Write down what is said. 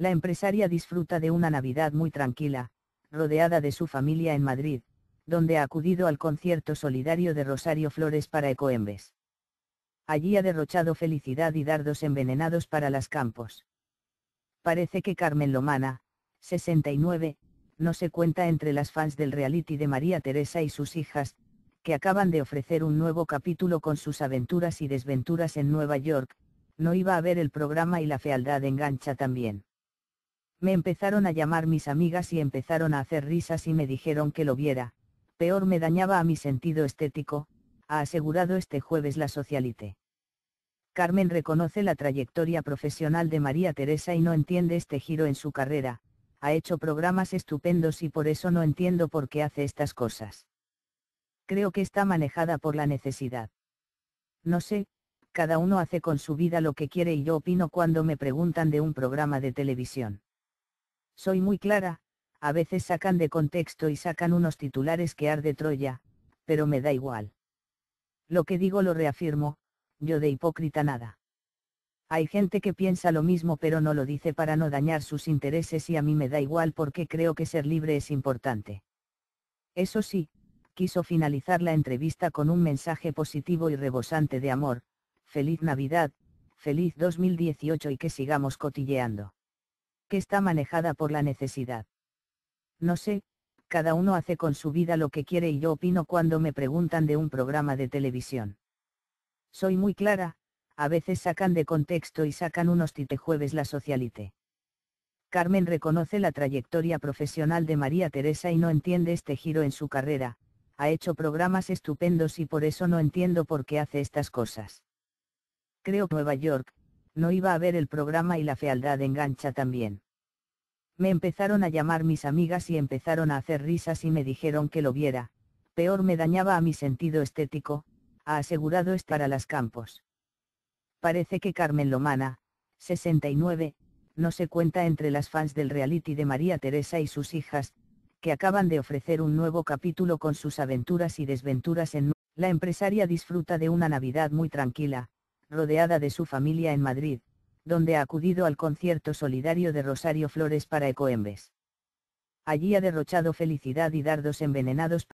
La empresaria disfruta de una Navidad muy tranquila, rodeada de su familia en Madrid, donde ha acudido al concierto solidario de Rosario Flores para Ecoembes. Allí ha derrochado felicidad y dardos envenenados para las campos. Parece que Carmen Lomana, 69, no se cuenta entre las fans del reality de María Teresa y sus hijas, que acaban de ofrecer un nuevo capítulo con sus aventuras y desventuras en Nueva York, no iba a ver el programa y la fealdad engancha también. Me empezaron a llamar mis amigas y empezaron a hacer risas y me dijeron que lo viera, peor me dañaba a mi sentido estético, ha asegurado este jueves la socialite. Carmen reconoce la trayectoria profesional de María Teresa y no entiende este giro en su carrera, ha hecho programas estupendos y por eso no entiendo por qué hace estas cosas. Creo que está manejada por la necesidad. No sé, cada uno hace con su vida lo que quiere y yo opino cuando me preguntan de un programa de televisión. Soy muy clara, a veces sacan de contexto y sacan unos titulares que arde Troya, pero me da igual. Lo que digo lo reafirmo, yo de hipócrita nada. Hay gente que piensa lo mismo pero no lo dice para no dañar sus intereses y a mí me da igual porque creo que ser libre es importante. Eso sí, quiso finalizar la entrevista con un mensaje positivo y rebosante de amor, feliz Navidad, feliz 2018 y que sigamos cotilleando que está manejada por la necesidad. No sé, cada uno hace con su vida lo que quiere y yo opino cuando me preguntan de un programa de televisión. Soy muy clara, a veces sacan de contexto y sacan unos titejueves la socialite. Carmen reconoce la trayectoria profesional de María Teresa y no entiende este giro en su carrera, ha hecho programas estupendos y por eso no entiendo por qué hace estas cosas. Creo que Nueva York, no iba a ver el programa y la fealdad engancha también. Me empezaron a llamar mis amigas y empezaron a hacer risas y me dijeron que lo viera, peor me dañaba a mi sentido estético, ha asegurado estar a las campos. Parece que Carmen Lomana, 69, no se cuenta entre las fans del reality de María Teresa y sus hijas, que acaban de ofrecer un nuevo capítulo con sus aventuras y desventuras en... La empresaria disfruta de una Navidad muy tranquila, rodeada de su familia en Madrid, donde ha acudido al concierto solidario de Rosario Flores para Ecoembes. Allí ha derrochado felicidad y dardos envenenados